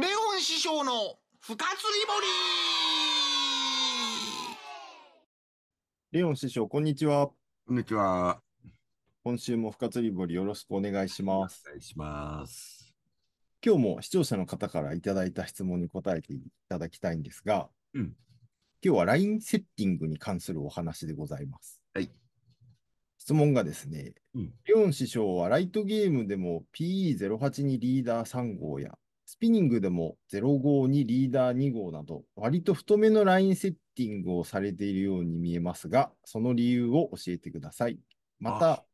レオン師匠の深釣り堀レオン師匠、こんにちは。こんにちは。今週も深釣り堀よろしくお願いします。お願いします。今日も視聴者の方からいただいた質問に答えていただきたいんですが、うん、今日は LINE セッティングに関するお話でございます。はい。質問がですね、うん、レオン師匠はライトゲームでも PE08 にリーダー3号やスピニングでも052リーダー2号など、割と太めのラインセッティングをされているように見えますが、その理由を教えてください。また、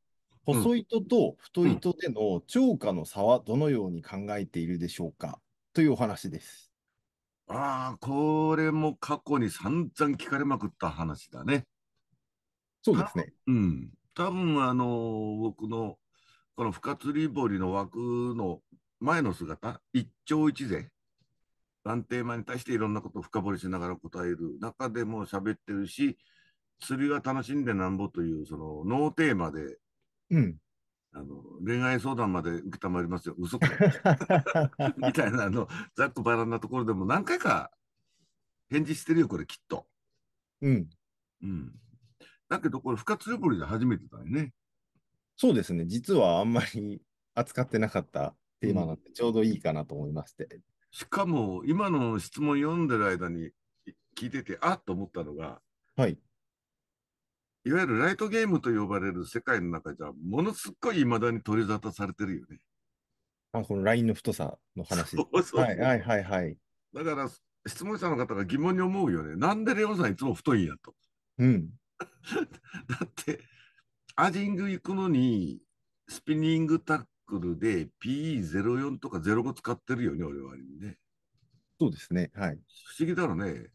細糸と太糸での超過の差はどのように考えているでしょうかというお話です。ああ、これも過去に散々聞かれまくった話だね。そうですね。うん。多分、あのー、僕の、この深釣りリの枠の前の姿、一朝一税、テー間に対していろんなことを深掘りしながら答える中でも喋ってるし、釣りは楽しんでなんぼという、その、ノーテーマで、うん、あの恋愛相談まで受けたまりますよ、嘘か みたいなあの、ざっくばらんなところでも何回か返事してるよ、これ、きっと。うん。うん。だけど、これ、深津りで初めてだよね。そうですね、実はあんまり扱ってなかったテーマなんで、ちょうどいいかなと思いまして。しかも、今の質問読んでる間に聞いてて、あっと思ったのが、はい。いわゆるライトゲームと呼ばれる世界の中じゃ、ものすっごい未だに取り沙汰されてるよね。あ、このラインの太さの話。そうそうはいはいはいはい。だから、質問者の方が疑問に思うよね。なんでレオンさんいつも太いんやと。うん。だって、アジング行くのに、スピニングタックルで PE04 とか05使ってるよね、俺はね。そうですね。はい。不思議だろうね。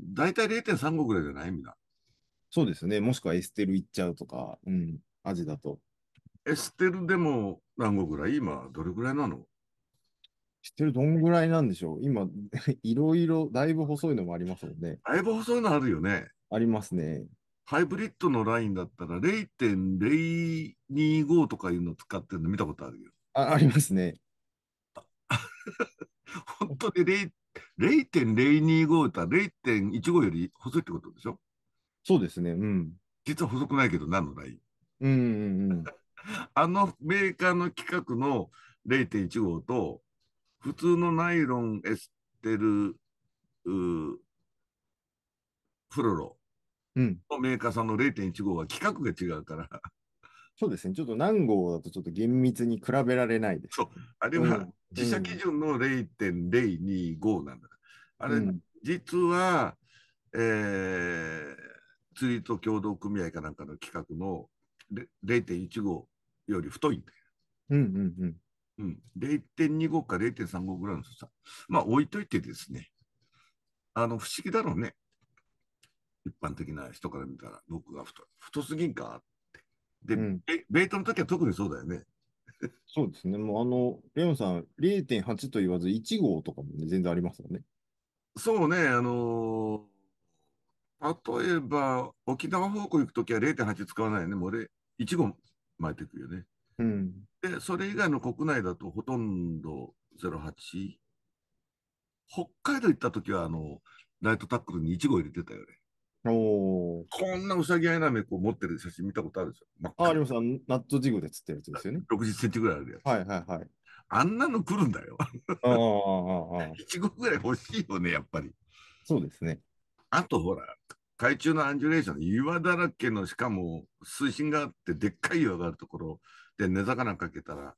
大体0.35ぐらいじゃないみんな。そうですね。もしくはエステルいっちゃうとか、うん、アジだと。エステルでも何個ぐらい今、どれぐらいなの知ってるどんぐらいなんでしょう今、いろいろ、だいぶ細いのもありますもんね。だいぶ細いのあるよね。ありますね。ハイブリッドのラインだったら0.025とかいうの使ってるの見たことあるよ。あありますね。本当に0.025だったら0.15より細いってことでしょそうですね。うん。実は細くないけど、何のラインうんうんうん。あのメーカーの規格の0.15と、普通のナイロンエステル、フロロのメーカーさんの0.1号は規格が違うから。そうですね。ちょっと何号だとちょっと厳密に比べられないです。そう。あれは自社基準の0.025なんだ。あれ、うん、実は、えー、釣りと協同組合かなんかの規格の0.15より太いんだよ。うんうんうん。うん、0.25か0.35ぐらいの差。まあ置いといてですね。あの、不思議だろうね。一般的な人から見たら、僕が太太すぎんかって。で、うん、ベイトの時は特にそうだよね。そうですね。もうあの、レオンさん、0.8と言わず1号とかも、ね、全然ありますよね。そうね、あのー、例えば、沖縄方向行く時きは0.8使わないよね。もう俺、1号巻いていくよね。うん。で、それ以外の国内だとほとんど08。北海道行った時は、あの、ライトタックルに1号入れてたよね。おこんなうさぎあいなめこう持ってる写真見たことあるでしょ。真あ、あります。あのナットジグで釣ってるやつですよね。60センチぐらいあるやつ。はいはいはい。あんなの来るんだよ。ああああああ1号ぐらい欲しいよね、やっぱり。そうですね。あとほら、海中のアンジュレーション、岩だらけの、しかも水深があって、でっかい岩があるところで根魚かけたら、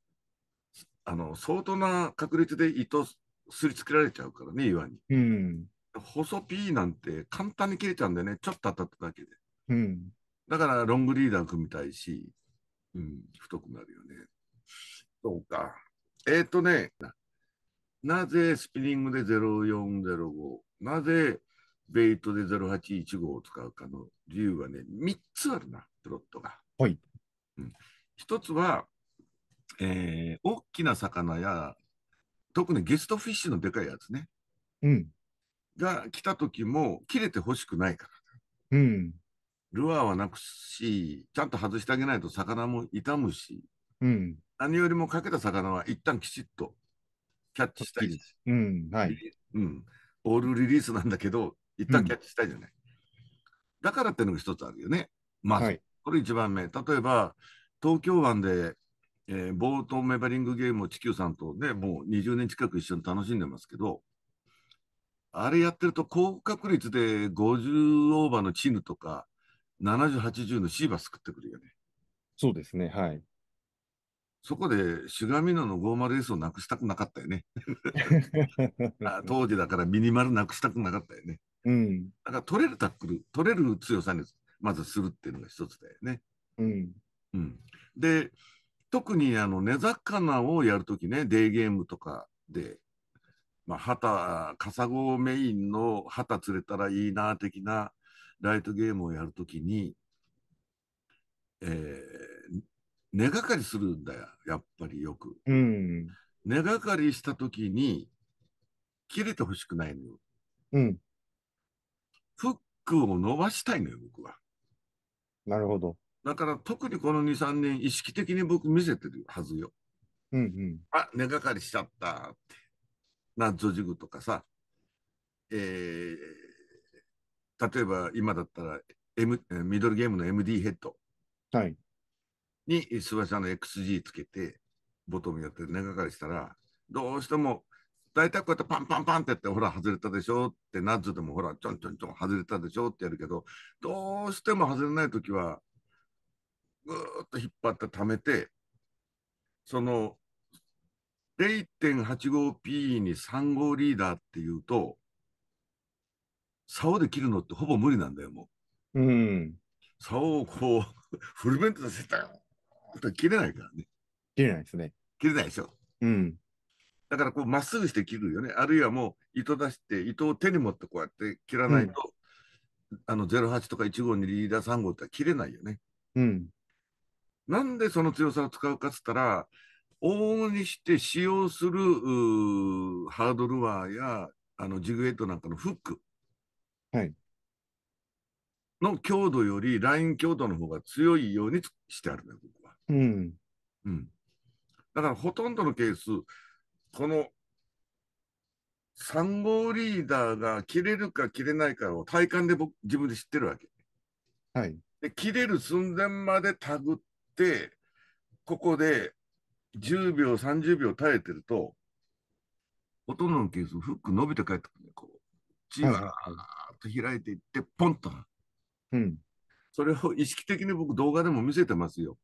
あの、相当な確率で糸すりつけられちゃうからね、岩に。うん。細ピーなんて簡単に切れちゃうんだよね。ちょっと当たっただけで。うん。だからロングリーダー組みたいし、うん、太くなるよね。そうか。えっ、ー、とね、なぜスピニングで0405、なぜベイトで0815を使うかの理由はね、3つあるな、プロットが。はい。うん、1つは、えー、大きな魚や、特にゲストフィッシュのでかいやつね。うん。が来た時も切れてほしくないから。うん。ルアーはなくし、ちゃんと外してあげないと魚も傷むし、うん、何よりもかけた魚は一旦きちっとキャッチしたいです。うん、はい。うん。オールリリースなんだけど、一旦キャッチしたいじゃない。うん、だからっていうのが一つあるよね。まず、はい、これ一番目。例えば、東京湾で、えー、ボートメバリングゲームを地球さんとね、もう20年近く一緒に楽しんでますけど、あれやってると高確率で50オーバーのチヌとか、70、80のシーバス食ってくるよね。そうですね、はい。そこで、シュガミノの50 S をなくしたくなかったよね。当時だからミニマルなくしたくなかったよね。うん。だから取れるタックル、取れる強さにまずするっていうのが一つだよね。うん。うん。で、特にあの、根魚をやるときね、デーゲームとかで、まあ、旗、カサゴメインの旗釣れたらいいな、的なライトゲームをやるときに、えー、根がかりするんだよ、やっぱりよく。うん、根がかりしたときに、切れてほしくないのよ。うん。フックを伸ばしたいのよ、僕は。なるほど。だから特にこの2、3年、意識的に僕見せてるはずよ。うんうん。あ、根がかりしちゃったって。なゾジグとかさ、えー、例えば今だったら、M、ミドルゲームの MD ヘッドに、はい、スワシャの XG つけて、ボトムやって根掛かりしたら、どうしても、大体こうやってパンパンパンってやって、ほら、外れたでしょって、ナッツでもほら、ちょんちょんちょん外れたでしょってやるけど、どうしても外れない時は、ぐーっと引っ張って溜めて、その 0.85P に3号リーダーっていうと、竿で切るのってほぼ無理なんだよ、もう。うん。竿をこう、フルベントさせたら、切れないからね。切れないですね。切れないでしょ。うん。だからこう、まっすぐして切るよね。あるいはもう、糸出して、糸を手に持ってこうやって切らないと、うん、あの、08とか1号にリーダー3号って切れないよね。うん。なんでその強さを使うかっつったら、往々にして使用するハードルワーやあのジグエットなんかのフックの強度よりライン強度の方が強いようにしてあるね、僕は。うん、うん、だからほとんどのケース、この3号リーダーが切れるか切れないかを体感で僕自分で知ってるわけ。はい、で切れる寸前までたぐって、ここで10秒、30秒耐えてると、ほとんどのケース、フック伸びて帰ってくるね。こう、チームがーっと開いていって、ポンと。うん。それを意識的に僕、動画でも見せてますよ。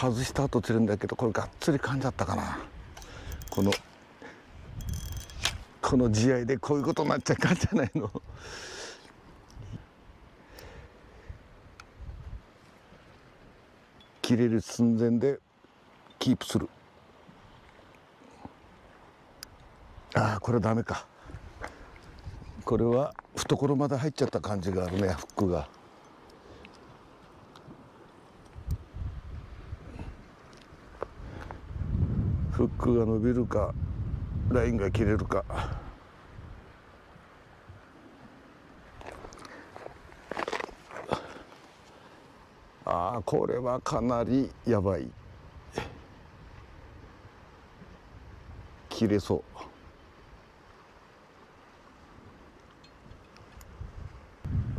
外した後釣るんだけど、これがっつり噛んじゃったかな。この、この地合いでこういうことになっちゃうかんじゃないの。切れる寸前でキープするああこれダメかこれは懐まで入っちゃった感じがあるねフックが。フックが伸びるかラインが切れるか。ああこれはかなりやばい切れそう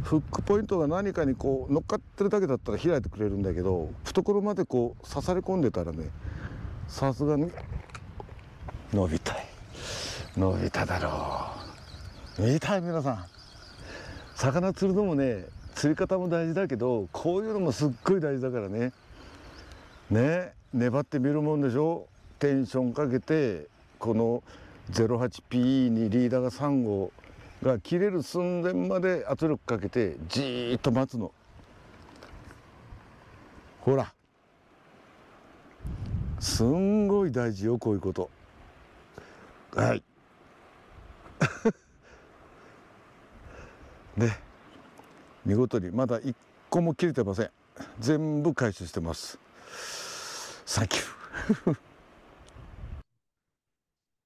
フックポイントが何かにこう乗っかってるだけだったら開いてくれるんだけど懐までこう刺され込んでたらねさすがに伸びたい伸びただろう見たい皆さん魚釣るのもね釣り方も大事だけどこういうのもすっごい大事だからねね粘ってみるもんでしょテンションかけてこの 08PE にリーダーが3号が切れる寸前まで圧力かけてじーっと待つのほらすんごい大事よこういうことはい ね見事にまだ1個も切れてません全部回収してますサンキュー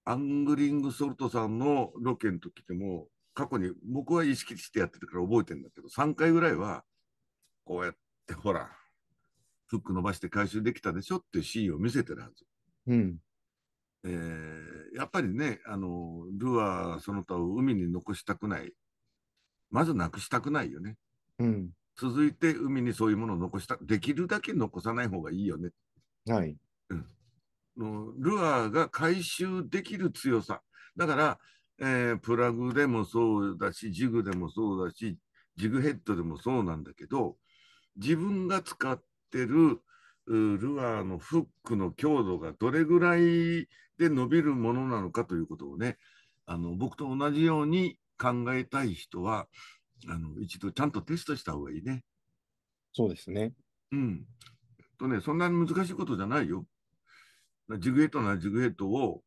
アングリングソルトさんのロケの時でも過去に僕は意識してやってたから覚えてるんだけど3回ぐらいはこうやってほらフック伸ばして回収できたでしょっていうシーンを見せてるはず。うんえー、やっぱりね、あの、ルアーその他を海に残したくないまずなくしたくないよね。うん、続いて海にそういうものを残したできるだけ残さない方がいいよね。はい、うん、ルアーが回収できる強さだから、えー、プラグでもそうだしジグでもそうだしジグヘッドでもそうなんだけど自分が使ってるルアーのフックの強度がどれぐらいで伸びるものなのかということをねあの僕と同じように考えたい人は、あの一度ちゃんとテストした方がいいね。そうですね。うん。とね、そんなに難しいことじゃないよ。ジグヘッドなジグヘッドを、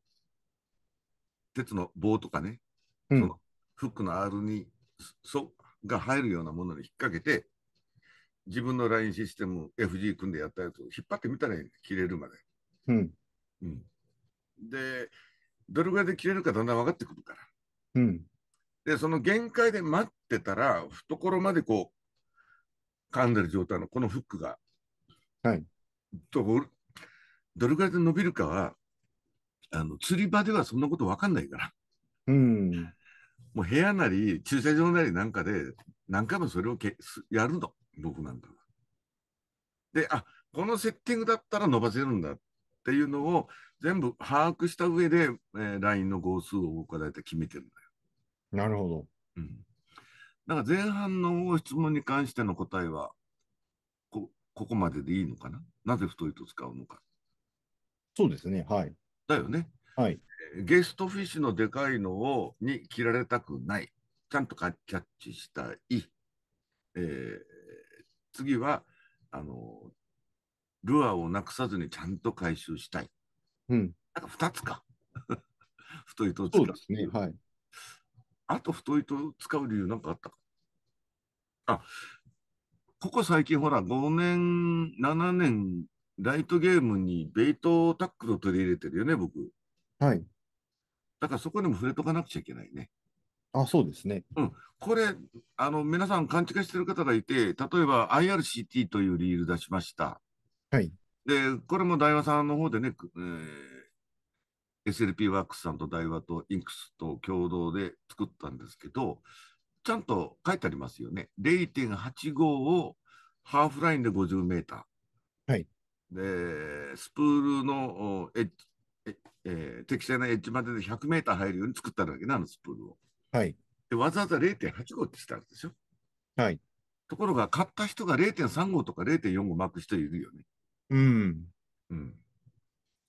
鉄の棒とかね、うん、そのフックの R にそが入るようなものに引っ掛けて、自分のラインシステム、FG 組んでやったやつを引っ張ってみたらいい、ね、切れるまで。うん。うん、で、どれぐらいで切れるかだんだん分かってくるから。うん。で、その限界で待ってたら、懐までこう、噛んでる状態のこのフックが、はい。どどれくらいで伸びるかは、あの、釣り場ではそんなことわかんないから。うん。もう部屋なり、駐車場なりなんかで、何回もそれをけやるの。僕なんかは。で、あ、このセッティングだったら伸ばせるんだっていうのを全部把握した上で、えー、ラインの号数を僕は大体決めてるんだよ。なるほど。うん。だから前半のご質問に関しての答えは、こ、ここまででいいのかななぜ太いと使うのか。そうですね。はい。だよね。はい。ゲストフィッシュのでかいのを、に切られたくない。ちゃんとキャッチしたい。えー、次は、あの、ルアーをなくさずにちゃんと回収したい。うん。なんか2つか。太いと使う。そうですね。はい。あと太いと使う理由なんかあったかあ、ここ最近ほら、5年、7年、ライトゲームにベイトタックルを取り入れてるよね、僕。はい。だからそこにも触れとかなくちゃいけないね。あ、そうですね。うん。これ、あの、皆さん勘違いしてる方がいて、例えば IRCT というリール出しました。はい。で、これもイワさんの方でね、えー SLP ワークスさんと大和とインクスと共同で作ったんですけど、ちゃんと書いてありますよね。0.85をハーフラインで50メーター。はい。で、スプールのエッジ、え適正なエッジまでで100メーター入るように作ったわけなの、スプールを。はい。で、わざわざ0.85ってしたんですよ。はい。ところが、買った人が0.35とか0.45マークしているよね。うん。うん。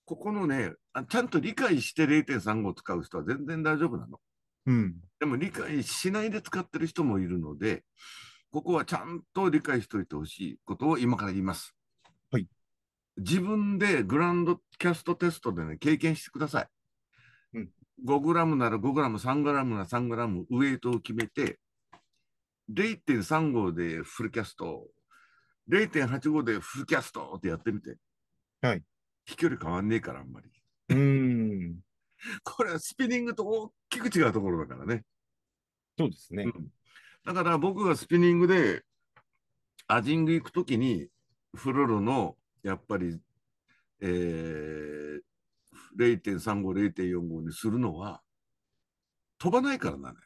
ここのね、ちゃんと理解して0.35を使う人は全然大丈夫なの。うん、でも理解しないで使ってる人もいるので、ここはちゃんと理解しておいてほしいことを今から言います。はい。自分でグランドキャストテストでね、経験してください。うん、5グラムなら5グラム、3グラムなら3グラム、ウエイトを決めて、0.35でフルキャスト、0.85でフルキャストってやってみて。はい。飛距離変わんねえから、あんまり。うん。これはスピニングと大きく違うところだからね。そうですね。うん、だから僕がスピニングで、アジング行くときに、フロロの、やっぱり、えー、0.35、0.45にするのは、飛ばないからだね。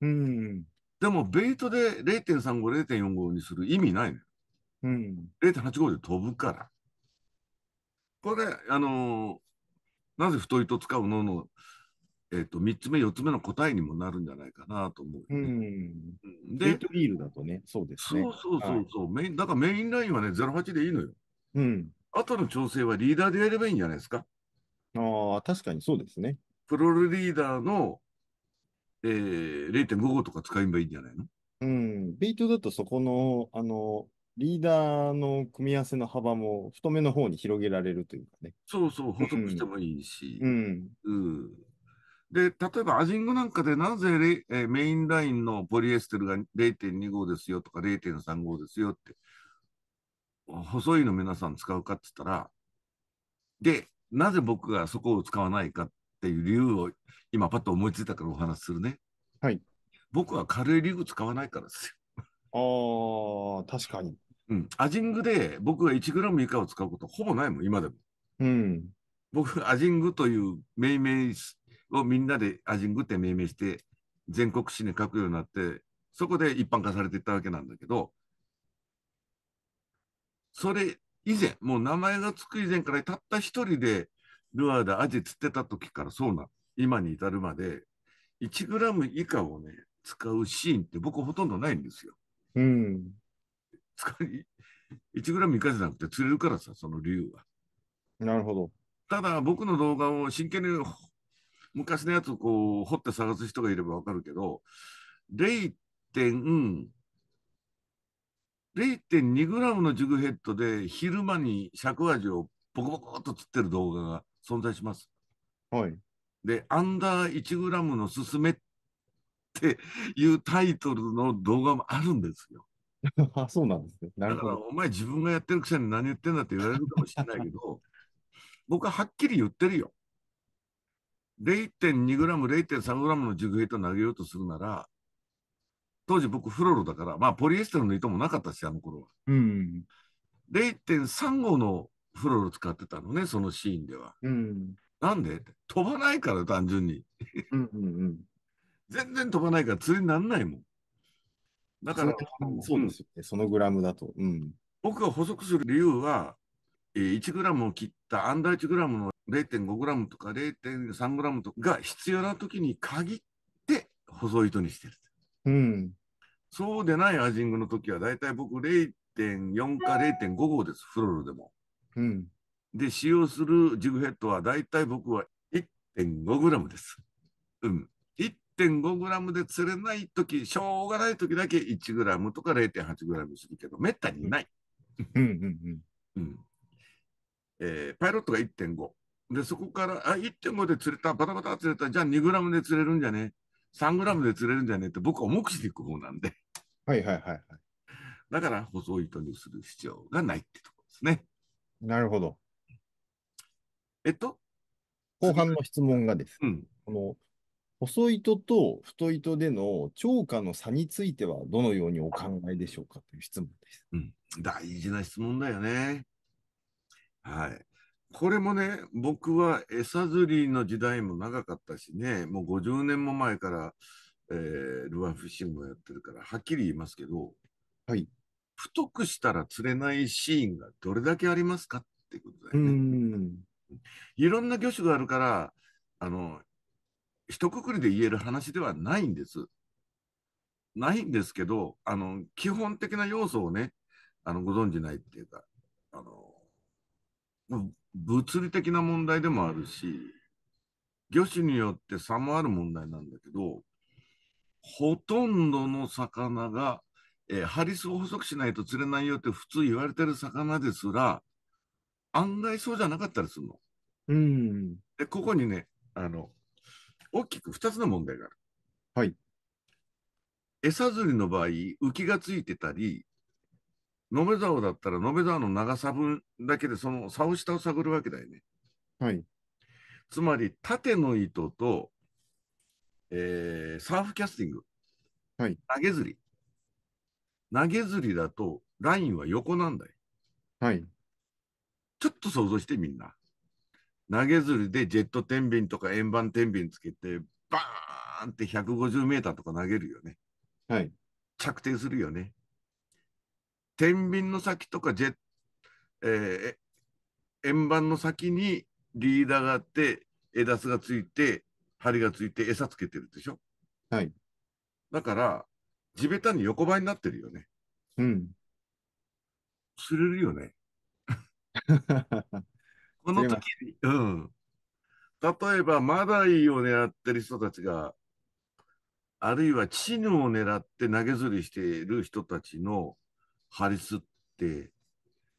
うん。でも、ベイトで0.35、0.45にする意味ないね。うん。0.85で飛ぶから。これ、あのー、なぜ太いと使うのの、えーと、3つ目、4つ目の答えにもなるんじゃないかなと思う、ね。うんで、デートールだとね、そうですね。そうそうそうそう、はい、メイン。だからメインラインはね、08でいいのよ。うん。後の調整はリーダーでやればいいんじゃないですか。ああ、確かにそうですね。プロルリーダーの、えー、0.55とか使えばいいんじゃないのうん、ベイトだとそこの、あの、リーダーの組み合わせの幅も太めの方に広げられるというかね。そうそう、細くしてもいいし。うん。うん。で、例えばアジングなんかでなぜえメインラインのポリエステルが0.25ですよとか0.35ですよって、細いの皆さん使うかって言ったら、で、なぜ僕がそこを使わないかっていう理由を今パッと思いついたからお話しするね。はい。僕は軽いリグ使わないからですよ。ああ、確かに。うん。アジングで僕が1グラム以下を使うことほぼないもん、今でも。うん。僕、アジングという命名をみんなでアジングって命名して、全国紙に書くようになって、そこで一般化されていったわけなんだけど、それ以前、もう名前がつく以前からたった一人でルアーでアジ釣ってた時からそうな、今に至るまで、1グラム以下をね、使うシーンって僕ほとんどないんですよ。うん。そこに1グラムいかゃなくて釣れるからさ、その理由は。なるほど。ただ、僕の動画を真剣に昔のやつをこう掘って探す人がいればわかるけど、0 2グラムのジグヘッドで昼間に尺味をボコボコっと釣ってる動画が存在します。はい。で、アンダー1グラムのすすめっていうタイトルの動画もあるんですよ。あ、そうなんですね。なだるかほら、ど。お前自分がやってるくせに何言ってんだって言われるかもしれないけど、僕ははっきり言ってるよ。0.2グラム、0.3グラムのジグヘイト投げようとするなら、当時僕フロロだから、まあポリエステルの糸もなかったし、あの頃は。うん。0.35のフロロ使ってたのね、そのシーンでは。うん。なんでって飛ばないから、単純に。うんうんうん。全然飛ばないから釣りにならないもん。だから、そうですよね、そのグラムだと。うん、僕が補足する理由は、1グラムを切ったアンダー1グラムの0.5グラムとか0.3グラムとかが必要な時に限って細い糸にしてる。うん。そうでないアジングの時は、だいたい僕0.4か0.5号です、フロルでも。うん。で、使用するジグヘッドは、だいたい僕は1.5グラムです。うん。1.5g で釣れない時しょうがない時だけ 1g とか 0.8g するけどめったにない。えパイロットが1.5でそこからあ1.5で釣れたバタバタ釣れたじゃあ 2g で釣れるんじゃね 3g で釣れるんじゃねって僕は重くしていく方なんで。はいはいはいはい。だから細い糸にする必要がないってとこですね。なるほど。えっと後半の質問がです、うん、この細糸と太糸での超過の差についてはどのようにお考えでしょうかという質問です。うん、大事な質問だよね。はい。これもね、僕は餌釣りの時代も長かったしね、もう50年も前から、えー、ルアーフィッシングをやってるから、はっきり言いますけど、はい。太くしたら釣れないシーンがどれだけありますかっていうことだよね。うんいろんな魚種があるから、あの、一括りで言える話ではないんです。ないんですけど、あの、基本的な要素をね、あの、ご存じないっていうか、あの、物理的な問題でもあるし、魚種によって差もある問題なんだけど、ほとんどの魚が、えー、ハリスを細くしないと釣れないよって普通言われてる魚ですら、案外そうじゃなかったりするの。うん。で、ここにね、あの、大きく2つの問題がある。はい。餌釣りの場合、浮きがついてたり、野辺沢だったら野辺沢の長さ分だけでその竿下を探るわけだよね。はい。つまり、縦の糸と、えー、サーフキャスティング。はい。投げ釣り。投げ釣りだと、ラインは横なんだよ。はい。ちょっと想像してみんな。投げずりでジェット天秤とか円盤天秤つけて、バーンって150メーターとか投げるよね。はい。着底するよね。天秤の先とかジェット、えー、円盤の先にリーダーがあって、枝すがついて、針がついて餌つけてるでしょはい。だから、地べたに横ばいになってるよね。うん。釣れるよね。この時に、うん。例えば、マダイを狙ってる人たちが、あるいはチヌを狙って投げずりしている人たちのハリスって、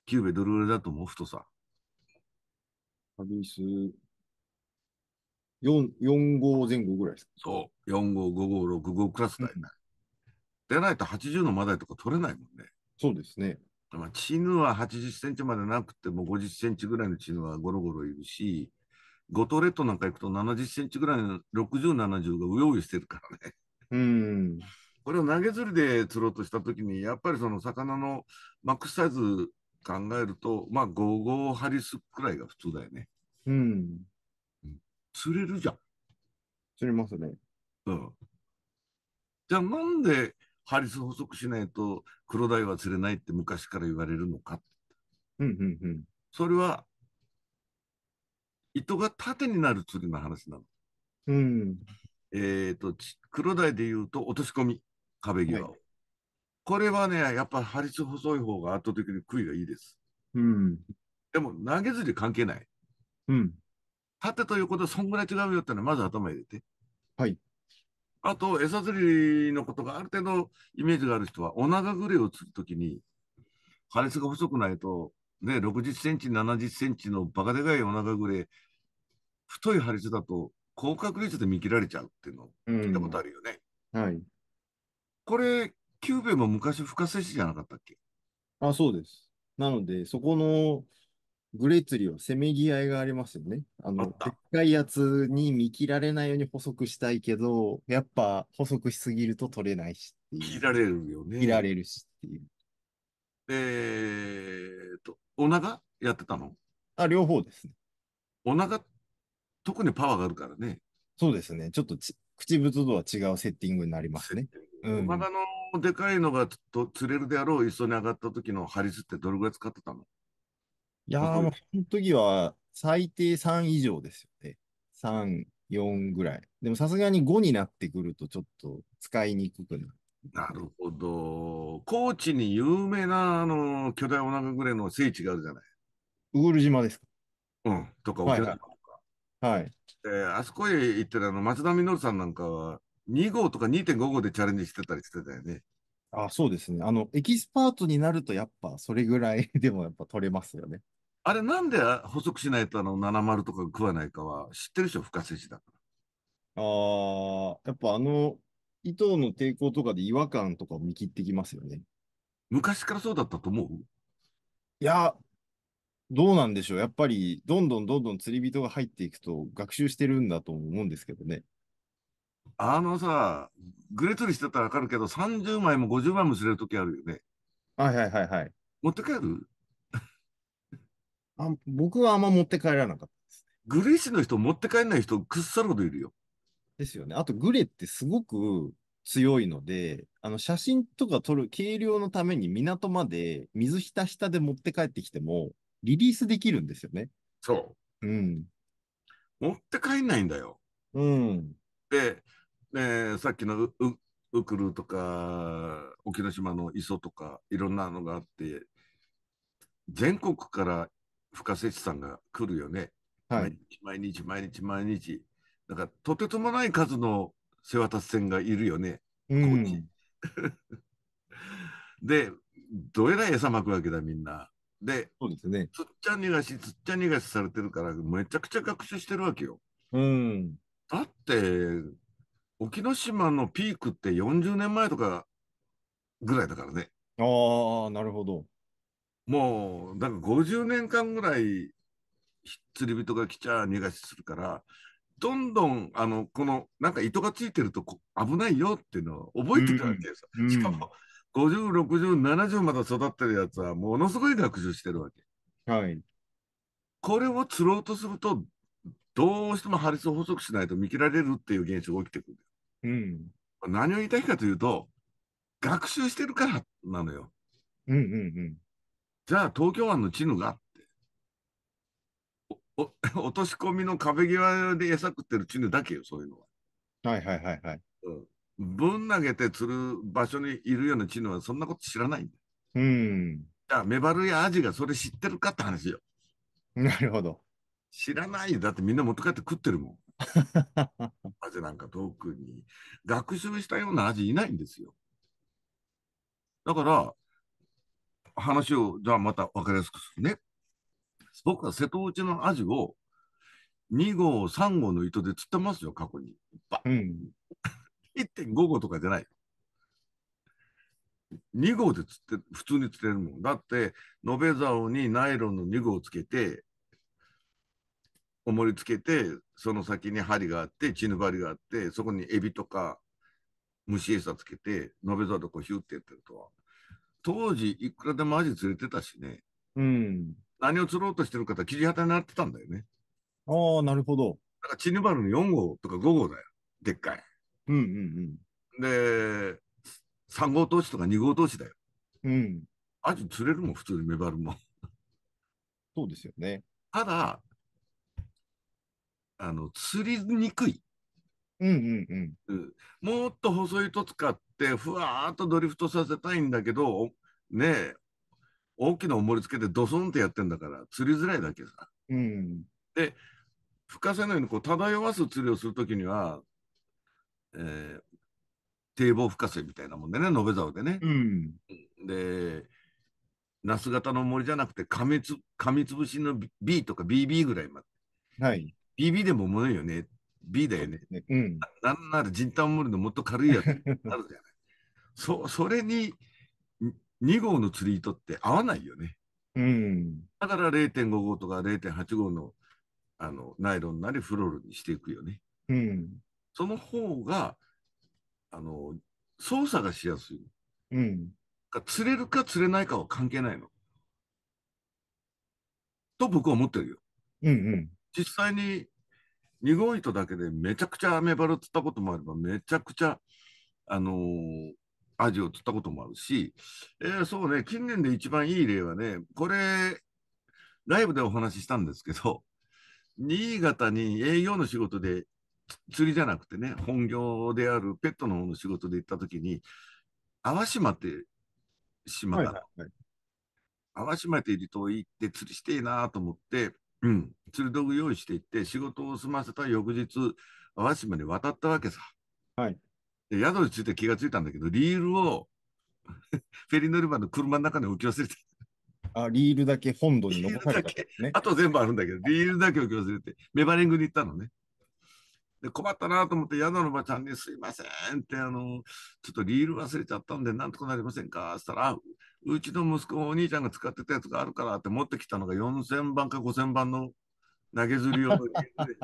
キューベどれぐらいだと思う太さ。ハリス、4、4号前後ぐらいですかそう。4号、5号、6号クラスだよね。でないと80のマダイとか取れないもんね。そうですね。まあ、チヌは80センチまでなくても50センチぐらいのチヌはゴロゴロいるし、五レットなんか行くと70センチぐらいの60、70がうようよしてるからね。うんこれを投げ釣りで釣ろうとしたときに、やっぱりその魚のマックスサイズ考えると、まあ、5号ハリスくらいが普通だよね。うん。釣れるじゃん。釣りますね。うん。じゃあなんでハリス細くしないと黒鯛は釣れないって昔から言われるのか。うんうんうん、それは、糸が縦になる釣りの話なの。うん、えっ、ー、と、黒鯛でいうと落とし込み、壁際を。はい、これはね、やっぱ張り針つ細い方が圧倒的に杭がいいです。うん、でも投げ釣り関係ない。うん、縦と横でそんぐらい違うよってのはまず頭入れて。はい。あと、餌釣りのことがある程度イメージがある人は、お腹ぐれを釣るときに、破裂が細くないと、ね、60センチ、70センチのバカでかいお腹ぐれ、太い破裂だと、高確率で見切られちゃうっていうのを聞いたことあるよね。うん、はい。これ、ュ兵衛も昔、深瀬市じゃなかったっけあ、そうです。なので、そこのグレーリりはせめぎ合いがありますよね。あの、あでっかいやつに見切られないように細くしたいけど、やっぱ細くしすぎると取れないしい切られるよね。切られるしっていう。えーっと、お腹やってたのあ、両方ですね。お腹、特にパワーがあるからね。そうですね。ちょっとち口つとは違うセッティングになりますね。うおん。腹のでかいのがと釣れるであろう、一緒に上がった時の張りスってどれぐらい使ってたのいやー、もう、この時は最低3以上ですよね。3、4ぐらい。でもさすがに5になってくるとちょっと使いにくくなる。なるほど。高知に有名な、あの、巨大お腹ぐらいの聖地があるじゃない。ウグル島ですかうん、とか沖縄とか。はい、はいえー、あそこへ行ってるあの、松田稔さんなんかは、2号とか2.5号でチャレンジしてたりしてたよね。あ、そうですね。あの、エキスパートになるとやっぱそれぐらいでもやっぱ取れますよね。あれなんで補足しないとあの70とか食わないかは知ってるでしょ、深瀬市だから。ああ、やっぱあの糸の抵抗とかで違和感とかを見切ってきますよね。昔からそうだったと思ういや、どうなんでしょう。やっぱり、どんどんどんどん釣り人が入っていくと学習してるんだと思うんですけどね。あのさ、グレ釣りしてたらわかるけど、30枚も50枚も釣れるときあるよね。はいはいはいはい。持って帰るあ僕はあんま持って帰らなかったですね。グレイシの人持って帰んない人、くっさるほどいるよ。ですよね。あと、グレってすごく強いので、あの、写真とか撮る軽量のために港まで水浸したで持って帰ってきても、リリースできるんですよね。そう。うん。持って帰んないんだよ。うん。で、えさっきのウクルとか、沖ノ島の磯とか、いろんなのがあって、全国から深瀬さんが来るよね。はい、毎日毎日毎日なんかとてつもない数の瀬渡船がいるよね。うん、でどえらい餌まくわけだみんな。でそうです、ね、つっちゃん逃がしつっちゃん逃がしされてるからめちゃくちゃ学習してるわけよ。うん、だって沖ノ島のピークって40年前とかぐらいだからね。ああなるほど。もう、なんか50年間ぐらい、釣り人が来ちゃ逃がしするから、どんどん、あの、この、なんか糸がついてると危ないよっていうのを覚えてたわけですよ。しかも、50、60、70まで育ってるやつは、ものすごい学習してるわけ。はい。これを釣ろうとすると、どうしてもハリスを細くしないと見切られるっていう現象が起きてくる。うん。何を言いたいかというと、学習してるからなのよ。うんうんうん。じゃあ東京湾のチヌがっておお、落とし込みの壁際で餌食ってるチヌだけよ、そういうのは。はいはいはいはい。うん、ぶん投げて釣る場所にいるようなチヌはそんなこと知らないんだよ。うん。じゃあメバルやアジがそれ知ってるかって話よ。なるほど。知らないよ。だってみんな持って帰って食ってるもん。アジなんか遠くに。学習したようなアジいないんですよ。だから、話を、じゃあまた分かりやすくするね。僕は瀬戸内のアジを2号、3号の糸で釣ってますよ、過去に。うん、1.5号とかじゃない。2号で釣って、普通に釣れるもん。だって、延べ竿にナイロンの2号をつけて、重りつけて、その先に針があって、血ぬばりがあって、そこにエビとか虫餌つけて、延べ竿でこうヒュってやってるとは。当時、いくらでもアジ釣れてたしね。うん。何を釣ろうとしてる方、切り旗になってたんだよね。ああ、なるほど。だから、チヌバルの4号とか5号だよ。でっかい。うんうんうん。で、3号投資とか2号投資だよ。うん。アジ釣れるもん、普通にメバルも。そうですよね。ただ、あの、釣りにくい。うんうんうん。うん、もっと細いと使っ、ふわーっとドリフトさせたいんだけど、ねえ、大きな重りつけてドソンってやってんだから、釣りづらいだけさ。うん、で、吹かせないようにこう漂わす釣りをするときには、えー、堤防吹かせみたいなもんでね、延べ竿でね。うん、で、ナス型の森じゃなくて、噛みつ噛みつぶしの B とか BB ぐらいまで。はい。BB でも重いよね。B だよね。ねうん、ななんなら人体盛りのもっと軽いやつあるじゃん。そそれに2号の釣り糸って合わないよね。うん、だから0.5号とか0.8号のあのナイロンなりフロールにしていくよね。うん、その方があの操作がしやすい。うん、か釣れるか釣れないかは関係ないの。と僕は思ってるよ。うんうん、実際に2号糸だけでめちゃくちゃアメバル釣ったこともあればめちゃくちゃあのー、アジを釣ったこともあるし、えー、そうね、近年で一番いい例はね、これ、ライブでお話ししたんですけど、新潟に営業の仕事で、釣りじゃなくてね、本業であるペットの方の仕事で行った時に、淡島って島が、はいはい淡島って離島行って釣りしていいなと思って、うん、釣り道具用意していって、仕事を済ませた翌日、淡島に渡ったわけさ。はい。で宿について気がついたんだけど、リールを フェリー乗り場の車の中に置き忘れて。あ、リールだけ本土に残された、ね、あと全部あるんだけど、リールだけ置き忘れて、メバリングに行ったのね。で困ったなと思って宿のおばちゃんに「すいません」ってあの「ちょっとリール忘れちゃったんでなんとかなりませんか?」っつったら「うちの息子お兄ちゃんが使ってたやつがあるから」って持ってきたのが4000番か5000番の投げ釣り用のリールで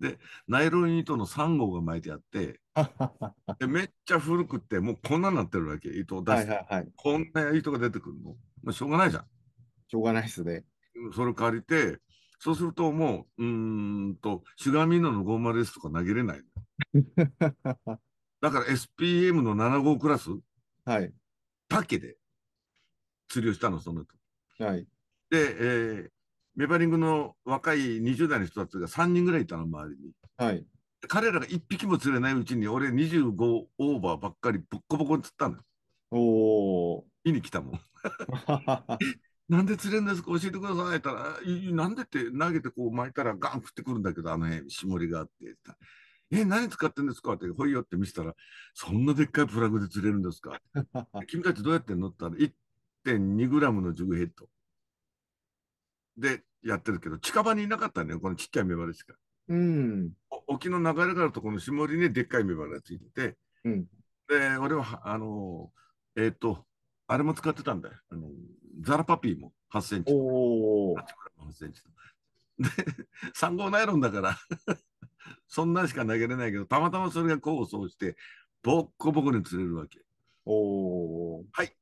で、ナイロン糸の3号が巻いてあって、でめっちゃ古くて、もうこんなになってるわけ、糸を出して、はいはいはい、こんな糸が出てくるの。まあ、しょうがないじゃん。しょうがないっすね。それ借りて、そうするともう、うんと、シュガーミーノの50ですとか投げれない。だから SPM の7号クラス、はい、ッケで釣りをしたの、その人。はい、で、えー、メバリングの若い20代の人たちが3人ぐらいいたの、周りに。はい。彼らが1匹も釣れないうちに、俺25オーバーばっかりボッコボコに釣ったの。おお。見に来たもん。なんで釣れるんですか教えてくださいって言ったら、なんでって投げてこう巻いたらガン振ってくるんだけど、あの辺、絞りがあって。え、何使ってんですかって、ほいよって見せたら、そんなでっかいプラグで釣れるんですか君たちどうやって乗ったら、1.2g のジグヘッド。でやってるけど、近場にいなかったんだよ、このちっちゃいメバルしか。うん、沖の流れがあるとこの下りにでっかいメバルがついてて、うん、で、俺は、あの、えっ、ー、と、あれも使ってたんだよ。あのザラパピーも8センチ。お8センチ。で、3 号ナイロンだから そんなしか投げれないけど、たまたまそれが功を奏して、ボッコボコに釣れるわけ。おはい。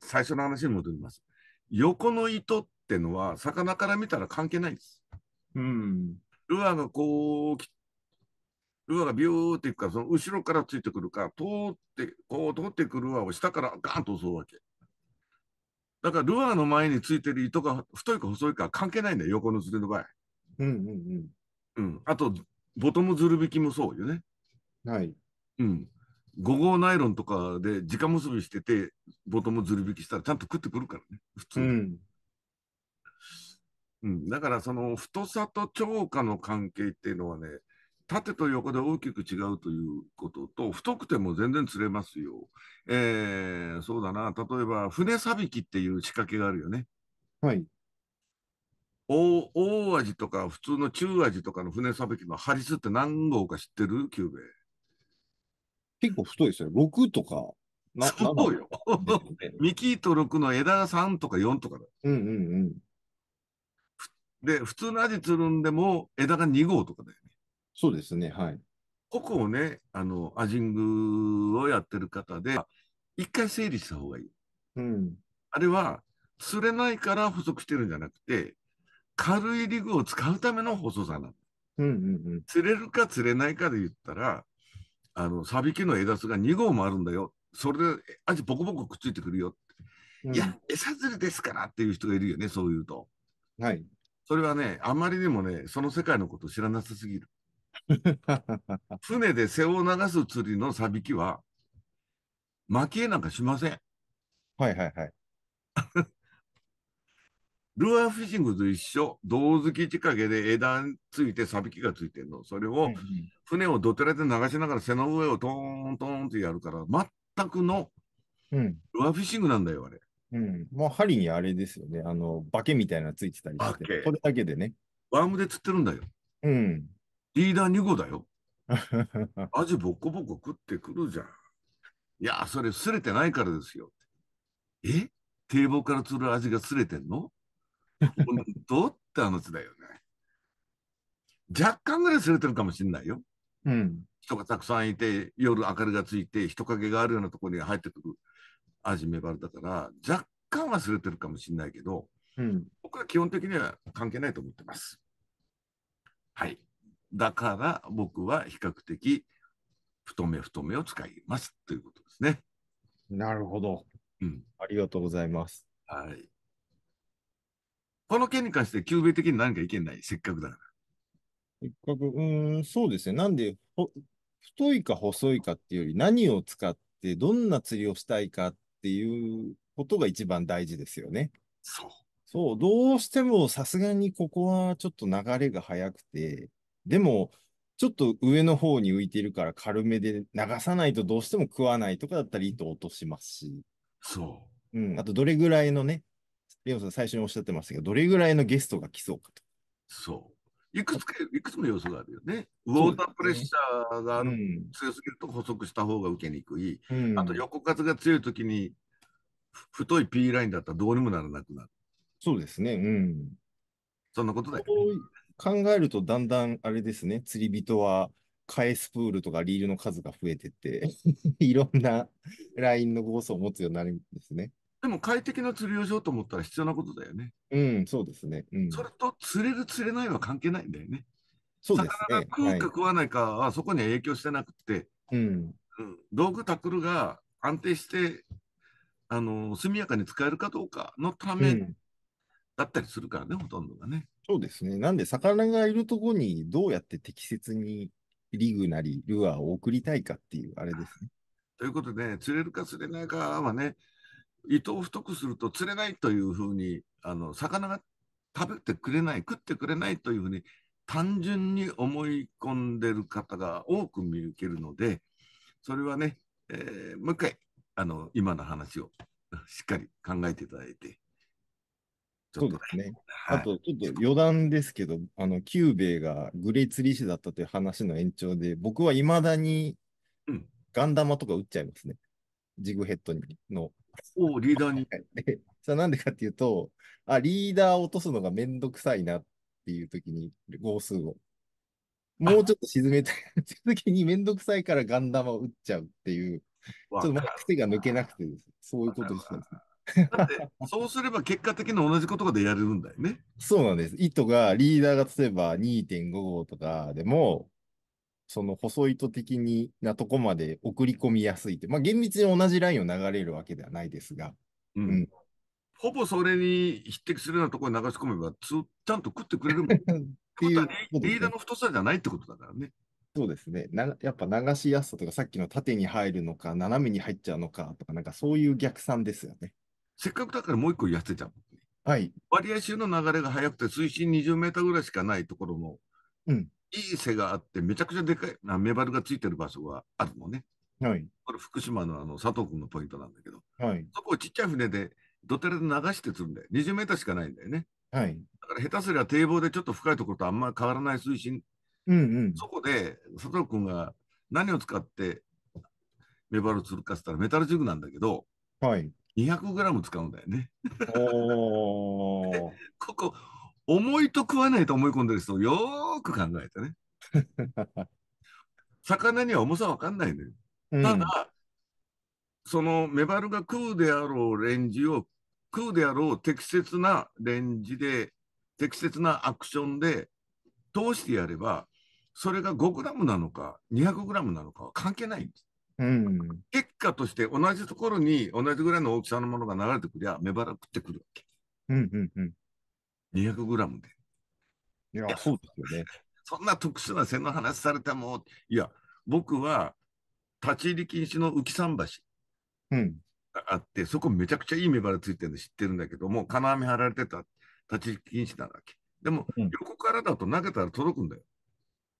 最初の話に戻ります。横の糸っっていうのは、魚から見たら関係ないんです。うん。ルアーがこう、ルアーがビューっていくか、その後ろからついてくるか、通って、こう通ってくるルアーを下からガンと襲うわけ。だからルアーの前についてる糸が太いか細いか関係ないんだよ、横のずりの場合。うんうんうん。うん。あと、ボトムズル引きもそうよね。はい。うん。5号ナイロンとかで直結びしてて、ボトムズル引きしたらちゃんと食ってくるからね、普通。うん。うん、だからその太さと超過の関係っていうのはね、縦と横で大きく違うということと、太くても全然釣れますよ。えー、そうだな、例えば船さびきっていう仕掛けがあるよね。はい。大大味とか普通の中味とかの船さびきのハリスって何号か知ってる久兵衛。結構太いですよ。6とか。そうよ。ミキーと6 の枝が3とか4とかだ。うんうんうん。で、普通のアジつるんでも枝が2号とかだよね。そうですね、はい。ここをね、あの、アジングをやってる方で、一回整理した方がいい。うん。あれは、釣れないから補足してるんじゃなくて、軽いリグを使うための細さなの。うんうんうん。釣れるか釣れないかで言ったら、あの、サビキの枝数が2号もあるんだよ。それで、アジボコボコくっついてくるよ。うん、いや、餌釣りですからっていう人がいるよね、そういうと。はい。それはね、あまりにもね、その世界のことを知らなさすぎる。船で背を流す釣りのさびきは、蒔絵なんかしません。はいはいはい。ルアーフィッシングと一緒、胴付き仕掛けで枝ついてさびきがついてるの。それを、船をどてらで流しながら背の上をトーントーンってやるから、全くの、ルアーフィッシングなんだよ、あれ。うん。もう針にあれですよね。あの、化けみたいなのついてたりして、これだけでね。ワームで釣ってるんだよ。うん。リーダー2号だよ。ア ジボコボコ食ってくるじゃん。いや、それ擦れてないからですよ。え堤防から釣るアジが擦れてんの本当って話だよね。若干ぐらい擦れてるかもしれないよ。うん。人がたくさんいて、夜明かりがついて、人影があるようなところに入ってくる味メバルだから、若干忘れてるかもしれないけど、うん、僕は基本的には関係ないと思ってます。はい。だから僕は比較的太め太めを使いますということですね。なるほど。うん。ありがとうございます。はい。この件に関して、久米的に何かいけないせっかくだから。せっかく、うん、そうですね。なんで、太いか細いかっていうより、何を使って、どんな釣りをしたいかっっていうことが一番大事ですよね。そう。そう、どうしてもさすがにここはちょっと流れが速くて、でも、ちょっと上の方に浮いてるから軽めで流さないとどうしても食わないとかだったら糸落としますし。そう。うん。あと、どれぐらいのね、レオさん最初におっしゃってましたけど、どれぐらいのゲストが来そうかと。そいくつか、いくつも要素があるよね。ウォータープレッシャーがあ強すぎると細くした方が受けにくい。うん、あと横風が強いときに、太い P ラインだったらどうにもならなくなる。そうですね。うん。そんなことだよ、ね、考えるとだんだんあれですね、釣り人は返すプールとかリールの数が増えてって、いろんなラインの合素を持つようになるんですね。でも快適な釣りをしようと思ったら必要なことだよね。うん、そうですね。うん、それと釣れる釣れないは関係ないんだよね。そうですね。魚が食うか食わないかはそこには影響してなくて、はい、うん、道具タックルが安定してあの速やかに使えるかどうかのためだったりするからね、うん、ほとんどがね。そうですね。なんで、魚がいるところにどうやって適切にリグなりルアーを送りたいかっていうあれですね。ということで、釣れるか釣れないかはね、糸を太くすると釣れないというふうに、あの、魚が食べてくれない、食ってくれないというふうに、単純に思い込んでる方が多く見受けるので、それはね、えー、もう一回、あの、今の話を しっかり考えていただいて。そうですね。はい、あと、ちょっと余談ですけど、あの、キューベイがグレー釣り師だったという話の延長で、僕はいまだにガンダマとか打っちゃいますね。ジグヘッドのおリーダーに。それなんでかっていうと、あ、リーダーを落とすのがめんどくさいなっていう時に、号数を。もうちょっと沈めたいっていう時にめんどくさいからガンダマを打っちゃうっていう、ちょっと癖が抜けなくてそういうことしたんです、ね。だって、そうすれば結果的に同じことがでやれるんだよね。そうなんです。糸が、リーダーが例えば2.5号とかでも、その細い糸的になとこまで送り込みやすいって、まあ、厳密に同じラインを流れるわけではないですが、うん、うん、ほぼそれに匹敵するようなところに流し込めばちゃんと食ってくれるもん。っていう、ね、リーダーの太さじゃないってことだからね。そうですねな。やっぱ流しやすさとか、さっきの縦に入るのか、斜めに入っちゃうのかとか、なんかそういう逆算ですよね。せっかくだからもう一個やってたうはい。割合周の流れが速くて、水深20メーターぐらいしかないところも、うん、いい背があって、めちゃくちゃでかいなメバルがついてる場所があるのね。はい。これ福島のあの佐藤君のポイントなんだけど、はい。そこをちっちゃい船で土手で流して釣るんだよ。20メーターしかないんだよね。はい。だから下手すりゃ堤防でちょっと深いところとあんま変わらない水深。うんうん。そこで佐藤君が何を使ってメバルを釣るかってったらメタルジグなんだけど、はい。200g 使うんだよね。お ここ、重いと食わないと思い込んでる人をよーく考えてね。魚には重さわかんないの、ね、よ。うん、ただ、そのメバルが食うであろうレンジを、食うであろう適切なレンジで、適切なアクションで通してやれば、それが 5g なのか 200g なのかは関係ないんです。うん、結果として同じところに同じぐらいの大きさのものが流れてくりゃ、メバル食ってくるわけ。うんうんうん200グラムで。いや、そうですよね。そんな特殊な背の話されても、いや、僕は、立ち入り禁止の浮桟橋。うん。あって、そこめちゃくちゃいい目張りついてるの知ってるんだけども、金網張られてた立ち入り禁止なわけ。でも、うん、横からだと投げたら届くんだよ。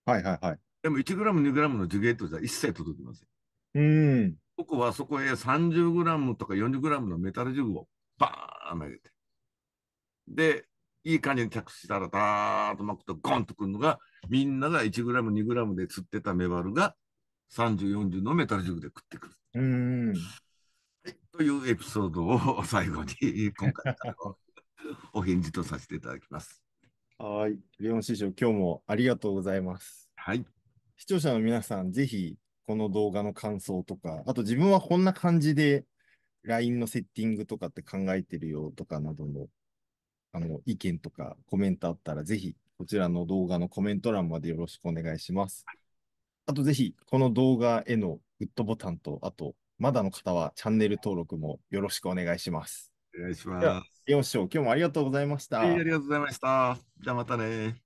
はいはいはい。でも1グラム2グラムのジュゲートじゃ一切届きません。うん。僕はそこへ30グラムとか40グラムのメタルジュグをバーン投げて。で、いい感じに着地したら、だーっと巻くと、ゴンとくるのが、みんなが1グラム、2グラムで釣ってたメバルが、30、40のメタルジグで食ってくる。うんはい、というエピソードを最後に、今回 お返事とさせていただきます。はい。レオン師匠、今日もありがとうございます。はい。視聴者の皆さん、ぜひ、この動画の感想とか、あと自分はこんな感じで LINE のセッティングとかって考えてるよとかなどのあの、意見とかコメントあったら、ぜひ、こちらの動画のコメント欄までよろしくお願いします。あと、ぜひ、この動画へのグッドボタンと、あと、まだの方はチャンネル登録もよろしくお願いします。お願いします。では、今日もありがとうございました。ありがとうございました。じゃあまたね。